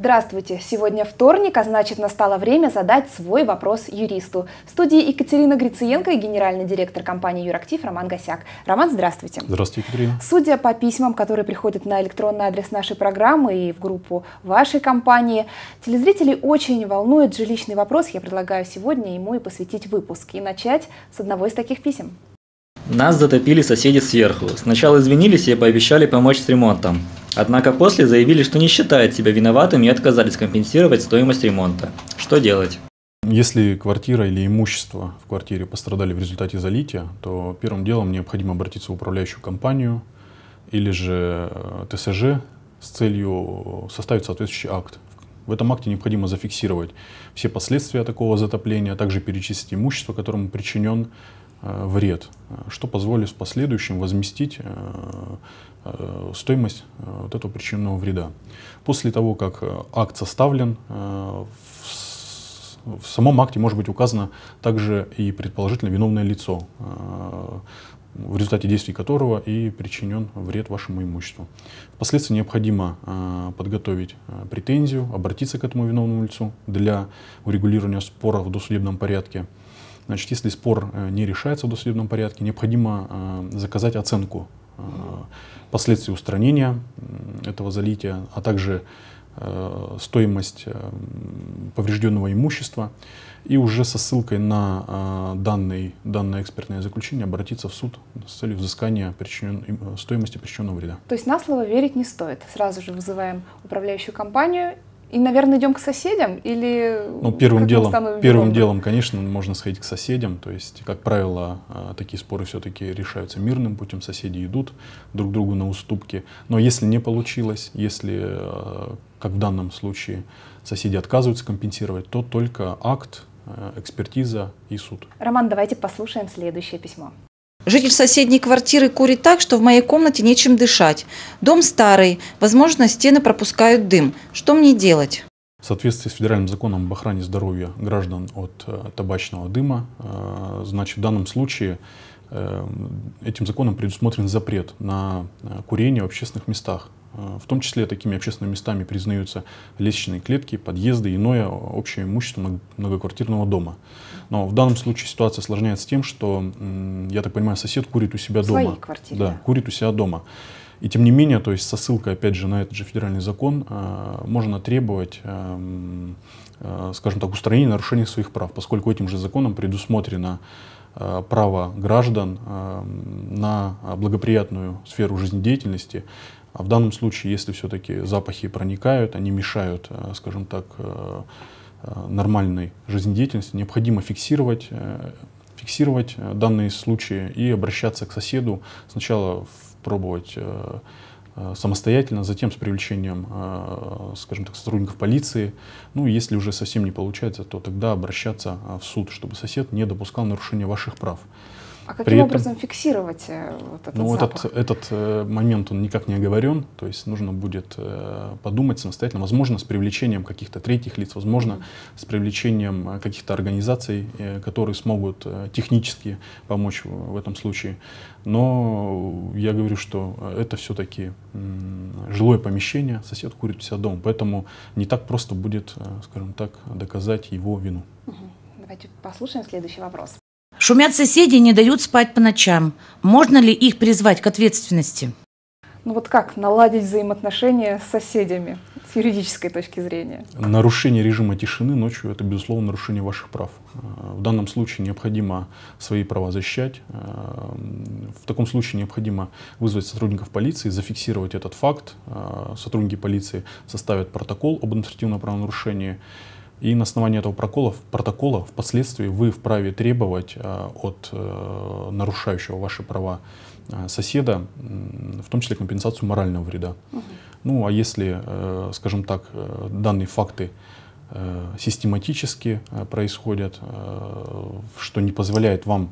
Здравствуйте! Сегодня вторник, а значит настало время задать свой вопрос юристу. В студии Екатерина Грициенко и генеральный директор компании «Юрактив» Роман Госяк. Роман, здравствуйте! Здравствуйте, Екатерина! Судя по письмам, которые приходят на электронный адрес нашей программы и в группу вашей компании, телезрителей очень волнует жилищный вопрос. Я предлагаю сегодня ему и посвятить выпуск и начать с одного из таких писем. Нас затопили соседи сверху. Сначала извинились и пообещали помочь с ремонтом. Однако после заявили, что не считают себя виноватым и отказались компенсировать стоимость ремонта. Что делать? Если квартира или имущество в квартире пострадали в результате залития, то первым делом необходимо обратиться в управляющую компанию или же э, ТСЖ с целью э, составить соответствующий акт. В этом акте необходимо зафиксировать все последствия такого затопления, а также перечислить имущество, которому причинен Э, вред, что позволит в последующем возместить э, э, стоимость вот этого причиненного вреда. После того, как акт составлен, в самом акте может быть указано также и предположительно виновное лицо, в результате действий которого и причинен вред вашему имуществу. Впоследствии необходимо подготовить претензию, обратиться к этому виновному лицу для урегулирования спора в досудебном порядке – Значит, если спор э, не решается в досудебном порядке, необходимо э, заказать оценку э, последствий устранения этого залития, а также стоимость поврежденного имущества и уже со ссылкой на данный, данное экспертное заключение обратиться в суд с целью взыскания причинен, стоимости причиненного вреда. То есть на слово верить не стоит. Сразу же вызываем управляющую компанию и, наверное, идем к соседям или... Ну, первым, делом, первым делом, конечно, можно сходить к соседям. То есть, как правило, а, такие споры все-таки решаются мирным путем. Соседи идут друг другу на уступки. Но если не получилось, если, а, как в данном случае, соседи отказываются компенсировать, то только акт, а, экспертиза и суд. Роман, давайте послушаем следующее письмо. Житель соседней квартиры курит так, что в моей комнате нечем дышать. Дом старый, возможно, стены пропускают дым. Что мне делать? В соответствии с федеральным законом об охране здоровья граждан от э, табачного дыма, э, значит, в данном случае э, этим законом предусмотрен запрет на курение в общественных местах. Э, в том числе такими общественными местами признаются лестничные клетки, подъезды, иное общее имущество многоквартирного дома. Но в данном случае ситуация осложняется тем, что, я так понимаю, сосед курит у себя в дома. своей квартире. Да, курит у себя дома. И тем не менее, то есть со ссылкой, опять же, на этот же федеральный закон, э, можно требовать, э, скажем так, устранения нарушений своих прав, поскольку этим же законом предусмотрено право граждан на благоприятную сферу жизнедеятельности, а в данном случае, если все-таки запахи проникают, они мешают, э, скажем так, э, э, нормальной жизнедеятельности, необходимо фиксировать фиксировать данные случаи и обращаться к соседу, сначала пробовать самостоятельно, затем с привлечением, скажем так, сотрудников полиции. Ну, если уже совсем не получается, то тогда обращаться в суд, чтобы сосед не допускал нарушения ваших прав. А каким При образом фиксировать э, вот этот ну, запах? Этот, этот э, момент, он никак не оговорен, то есть нужно будет э, подумать самостоятельно, возможно, с привлечением каких-то третьих лиц, возможно, с привлечением каких-то организаций, которые смогут технически помочь в, этом случае. Но я говорю, что это все-таки жилое помещение, сосед курит у себя дом, поэтому не так просто будет, скажем так, доказать его вину. Давайте послушаем следующий вопрос. Шумят соседи не дают спать по ночам. Можно ли их призвать к ответственности? Ну вот как наладить взаимоотношения с соседями с юридической точки зрения? Нарушение режима тишины ночью – это, безусловно, нарушение ваших прав. Э, в данном случае необходимо свои права защищать. Э, в таком случае необходимо вызвать сотрудников полиции, зафиксировать этот факт. Э, сотрудники полиции составят протокол об административном правонарушении. И на основании этого прокола, протокола впоследствии вы вправе требовать э, от э, нарушающего ваши права э, соседа, в том числе компенсацию морального вреда. Угу. Ну а если, скажем так, данные факты систематически происходят, что не позволяет вам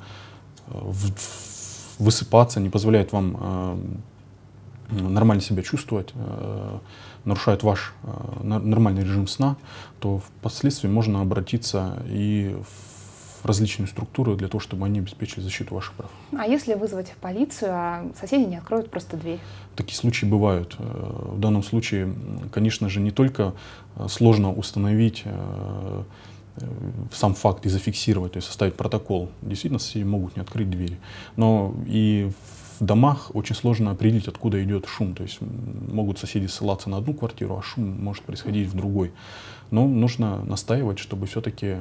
высыпаться, не позволяет вам нормально себя чувствовать, э, нарушают ваш э, нормальный режим сна, то впоследствии можно обратиться и в различные структуры для того, чтобы они обеспечили защиту ваших прав. А если вызвать полицию, а соседи не откроют просто дверь? Такие случаи бывают. Э, в данном случае, конечно же, не только сложно установить сам факт и зафиксировать, то есть составить протокол. Действительно, соседи могут не открыть двери. Но и в в домах очень сложно определить, откуда идет шум. То есть могут соседи ссылаться на одну квартиру, а шум может происходить в другой. Но нужно настаивать, чтобы все-таки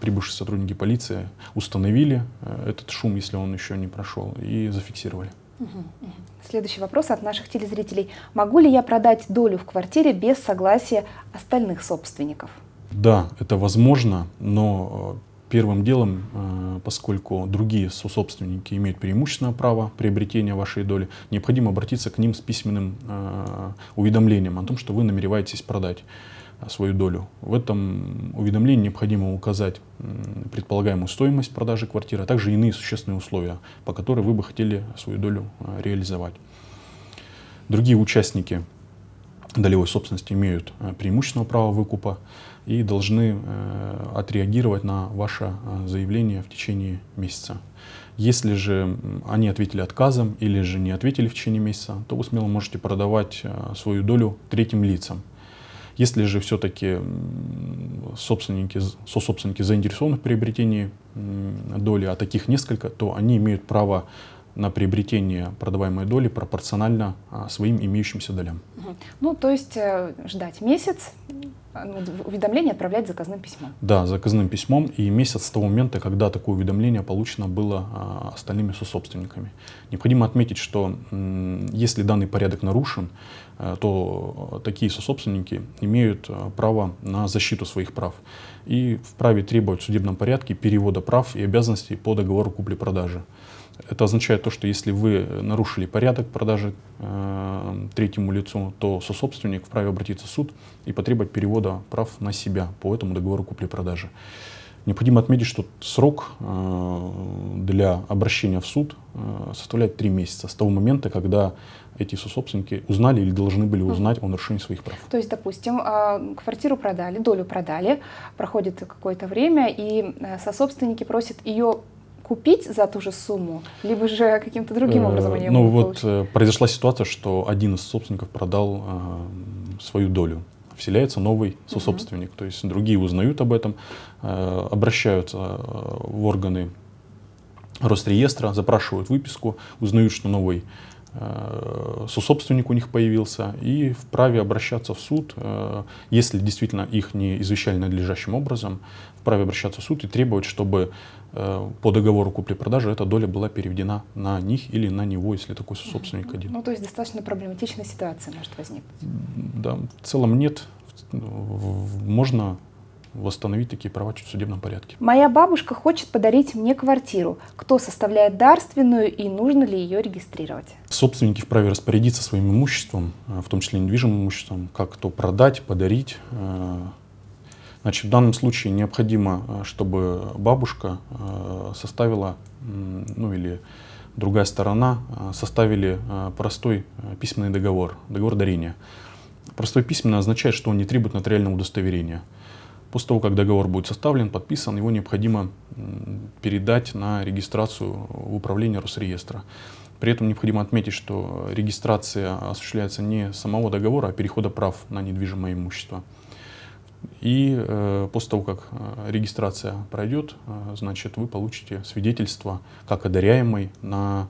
прибывшие сотрудники полиции установили э, этот шум, если он еще не прошел, и зафиксировали. Следующий вопрос от наших телезрителей. Могу ли я продать долю в квартире без согласия остальных собственников? Да, это возможно, но э, Первым делом, э, поскольку другие сособственники имеют преимущественное право приобретения вашей доли, необходимо обратиться к ним с письменным э, уведомлением о том, что вы намереваетесь продать э, свою долю. В этом уведомлении необходимо указать предполагаемую стоимость продажи квартиры, а также иные существенные условия, по которым вы бы хотели свою долю реализовать. Другие участники долевой собственности имеют преимущественное право выкупа и должны э, отреагировать на ваше э, заявление в течение месяца. Если же они ответили отказом или же не ответили в течение месяца, то вы смело можете продавать э, свою долю третьим лицам. Если же все-таки собственники, сособственники заинтересованы в приобретении доли, а таких несколько, то они имеют право на приобретение продаваемой доли пропорционально а, своим имеющимся долям. Ну, то есть ждать месяц, ну, уведомление отправлять заказным письмом. Да, заказным письмом и месяц с того момента, когда такое уведомление получено было а, остальными сособственниками. Необходимо отметить, что если данный порядок нарушен, Э, то такие сособственники имеют э, право на защиту своих прав и вправе требовать в судебном порядке перевода прав и обязанностей по договору купли-продажи. Это означает то, что если вы нарушили порядок продажи э, третьему лицу, то сособственник вправе обратиться в суд и потребовать перевода прав на себя по этому договору купли-продажи. Необходимо отметить, что срок э, для обращения в суд э, составляет три месяца с того момента, когда эти сособственники узнали или должны были узнать о нарушении своих прав. То есть, допустим, а, квартиру продали, долю продали, проходит какое-то время, и э, сособственники просят ее купить за ту же сумму, либо же каким-то другим образом они Ну вот получить. произошла ситуация, что один из собственников продал свою долю вселяется новый сособственник. Mm-hmm. То есть другие узнают об этом, э, обращаются э, в органы Росреестра, запрашивают выписку, узнают, что новый Э, сособственник у них появился, и вправе обращаться в суд, э, если действительно их не извещали надлежащим образом, вправе обращаться в суд и требовать, чтобы э, по договору купли-продажи эта доля была переведена на них или на него, если такой собственник один. Ну, то есть достаточно проблематичная ситуация может возникнуть. Да, в целом нет. Можно восстановить такие права в судебном порядке. Моя бабушка хочет подарить мне квартиру. Кто составляет дарственную и нужно ли ее регистрировать? Собственники вправе распорядиться своим имуществом, э, в том числе недвижимым имуществом, как то продать, подарить. Э, значит, в данном случае необходимо, э, чтобы бабушка составила, ну или другая сторона, составили простой письменный договор, договор дарения. Простой письменный означает, что он не требует нотариального удостоверения. После того, как договор будет составлен, подписан, его необходимо передать на регистрацию в управление Росреестра. При этом необходимо отметить, что регистрация осуществляется не самого договора, а перехода прав на недвижимое имущество. И э, после того, как э, регистрация пройдет, э, значит, вы получите свидетельство как одаряемый на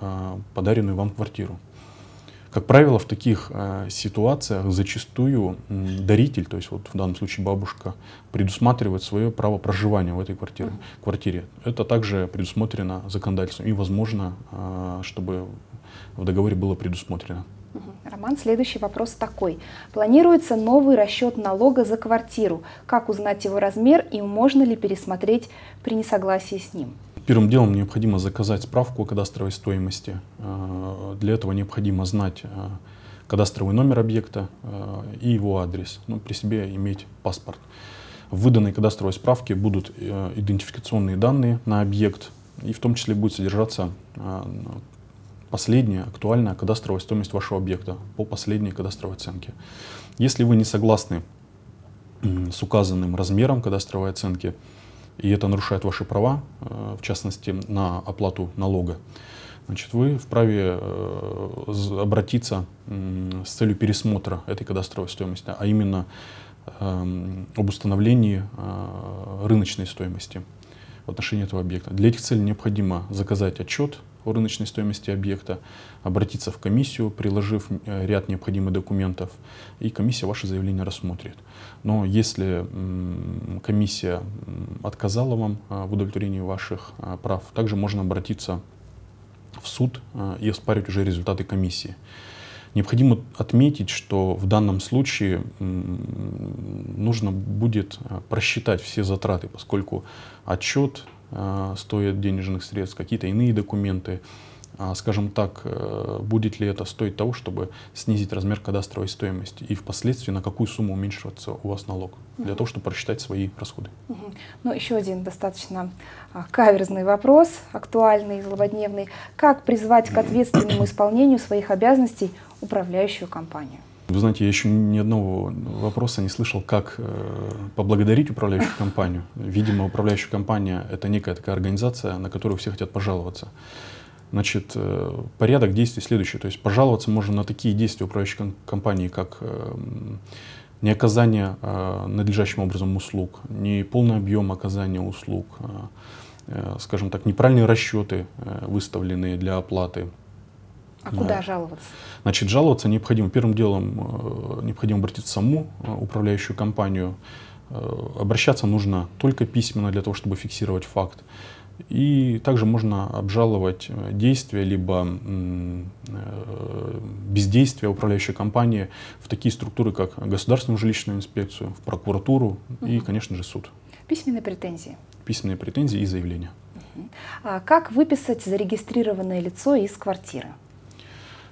э, подаренную вам квартиру. Как правило, в таких э, ситуациях зачастую э, даритель, то есть вот в данном случае бабушка, предусматривает свое право проживания в этой квартире. Mm-hmm. квартире. Это также предусмотрено законодательством и, возможно, э, чтобы в договоре было предусмотрено. Роман, следующий вопрос такой. Планируется новый расчет налога за квартиру. Как узнать его размер и можно ли пересмотреть при несогласии с ним? Первым делом необходимо заказать справку о кадастровой стоимости. Э, для этого необходимо знать э, кадастровый номер объекта э, и его адрес. Ну, при себе иметь паспорт. В выданной кадастровой справке будут идентификационные данные на объект, и в том числе будет содержаться последняя актуальная кадастровая стоимость вашего объекта по последней кадастровой оценке. Если вы не согласны с указанным размером кадастровой оценки, и это нарушает ваши права, э, в частности, на оплату налога, значит, вы вправе э, обратиться с целью пересмотра этой кадастровой стоимости, а именно эм, об установлении э, рыночной стоимости в отношении этого объекта. Для этих целей необходимо заказать отчет о рыночной стоимости объекта, обратиться в комиссию, приложив э, ряд необходимых документов, и комиссия ваше заявление рассмотрит. Но если комиссия отказала вам э, в удовлетворении ваших э, прав, также можно обратиться в суд и оспарить уже результаты комиссии. Необходимо отметить, что в данном случае нужно будет э, просчитать все затраты, поскольку отчет э, стоит денежных средств, какие-то иные документы, а, скажем так, э, будет ли это стоить того, чтобы снизить размер кадастровой стоимости и впоследствии на какую сумму уменьшится у вас налог, для того, чтобы просчитать свои расходы. Ну, еще один достаточно а, каверзный вопрос, актуальный, злободневный. Как призвать к ответственному исполнению своих обязанностей управляющую компанию. Вы знаете, я еще ни одного вопроса не слышал, как э, поблагодарить управляющую компанию. Видимо, управляющая компания — это некая такая организация, на которую все хотят пожаловаться. Значит, э, порядок действий следующий. То есть пожаловаться можно на такие действия управляющей компании, как э, не оказание надлежащим образом услуг, не полный объем оказания услуг, скажем так, неправильные расчеты, выставленные для оплаты, а да. куда жаловаться? Значит, жаловаться необходимо, первым делом э, необходимо обратиться в саму э, управляющую компанию. Э, обращаться нужно только письменно для того, чтобы фиксировать факт. И также можно обжаловать действия либо бездействие управляющей компании в такие структуры, как Государственную жилищную инспекцию, в прокуратуру и, конечно же, суд. Письменные претензии. Письменные претензии и заявления. А как выписать зарегистрированное лицо из квартиры?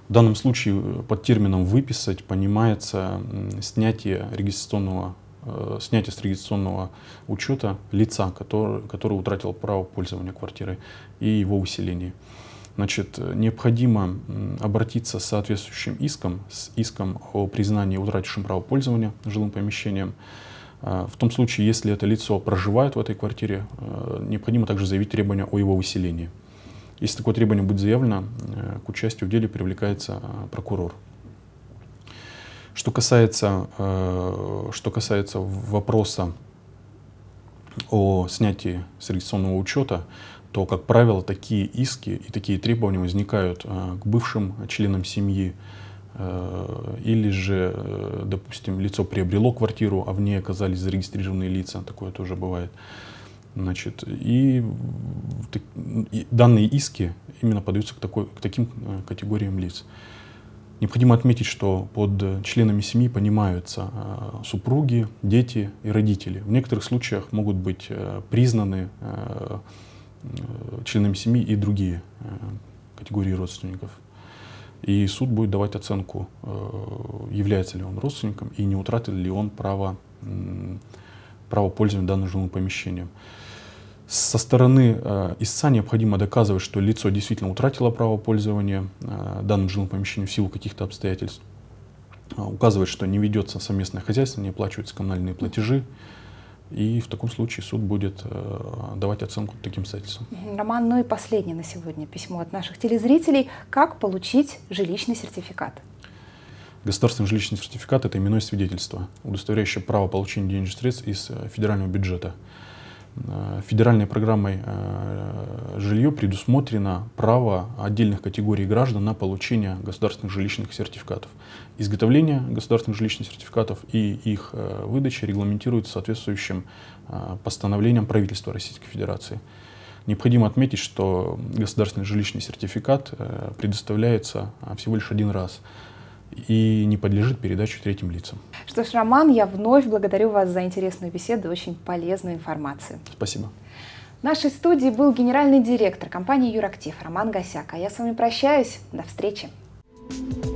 В данном случае э, под термином «выписать» понимается снятие регистрационного э, снятие с регистрационного учета лица, который, который утратил право пользования квартиры и его усиление. Значит, необходимо обратиться с соответствующим иском, с иском о признании утратившим право пользования жилым помещением. Э, в том случае, если это лицо проживает в этой квартире, необходимо также заявить требования о его выселении. Если такое требование будет заявлено, э, к участию в деле привлекается э, прокурор. Что касается, э, что касается вопроса о снятии с регистрационного учета, то, как правило, такие иски и такие требования возникают к бывшим членам семьи, или же, допустим, лицо приобрело квартиру, а в ней оказались зарегистрированные лица, такое тоже бывает. Значит, и данные иски именно подаются к, такой, к таким э, категориям лиц. Необходимо отметить, что под э, членами семьи понимаются э, супруги, дети и родители. В некоторых случаях могут быть признаны членами семьи и другие категории родственников. И суд будет давать оценку, является ли он родственником и не утратил ли он право, право пользования данным жилым помещением. Со стороны э, истца необходимо доказывать, что лицо действительно утратило право пользования э, данным жилым помещением в силу каких-то обстоятельств. А, указывать, что не ведется совместное хозяйство, не оплачиваются коммунальные платежи. И в таком случае суд будет э, давать оценку таким обстоятельствам. Роман, ну и последнее на сегодня письмо от наших телезрителей. Как получить жилищный сертификат? Государственный жилищный сертификат – это именное свидетельство, удостоверяющее право получения денежных средств из федерального бюджета. Э, федеральной программой э, жилье предусмотрено право отдельных категорий граждан на получение государственных жилищных сертификатов. Изготовление государственных жилищных сертификатов и их э, выдача регламентируется соответствующим постановлением правительства Российской Федерации. Необходимо отметить, что государственный жилищный сертификат предоставляется а, всего лишь один раз и не подлежит передаче третьим лицам. Что ж, Роман, я вновь благодарю вас за интересную беседу, очень полезную информацию. Спасибо. В нашей студии был генеральный директор компании «Юрактив» Роман Госяк. А я с вами прощаюсь. До встречи. thank you